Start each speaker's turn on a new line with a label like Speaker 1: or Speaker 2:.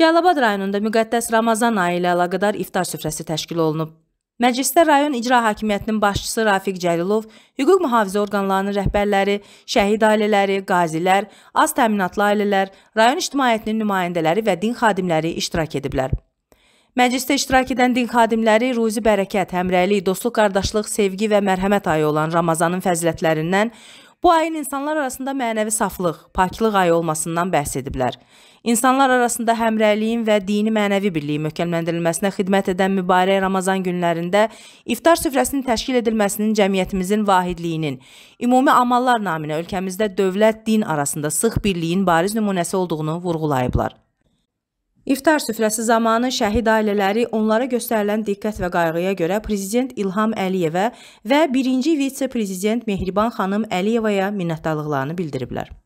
Speaker 1: Cəlilabad rayonunda müqəddəs Ramazan ayı ilə əlaqədar iftar süfrəsi təşkil olunub. Məclisdə rayon icra hakimiyyətinin başçısı Rafiq Cəlilov, hüquq mühafizə orqanlarının rəhbərləri, şəhid ailələri, qazilər, az təminatlı ailələr, rayon ictimaiyyətinin nümayəndələri və din xadimləri iştirak ediblər. Məclisdə iştirak edən din xadimləri ruzi bərəkət, həmrəlik, dostluq, qardaşlıq, sevgi və mərhəmət ayı olan Ramazanın fəzilətlərindən, Bu ayın insanlar arasında mənəvi saflıq, paklıq ayı olmasından bəhs ediblər. İnsanlar arasında həmrəyliyin və dini mənəvi birliyin möhkəmləndirilməsinə xidmət edən mübarək Ramazan günlərində iftar süfrəsinin təşkil edilməsinin cəmiyyətimizin vahidliyinin, ümumi amallar naminə ölkəmizdə dövlət-din arasında sıx birliyin bariz nümunəsi olduğunu vurğulayıblar. İftar süfrəsi zamanı şəhid ailələri onlara göstərilən diqqət və qayğıya görə prezident İlham Əliyevə və birinci vitse-prezident Mehriban xanım Əliyevaya minnətdarlıqlarını bildiriblər.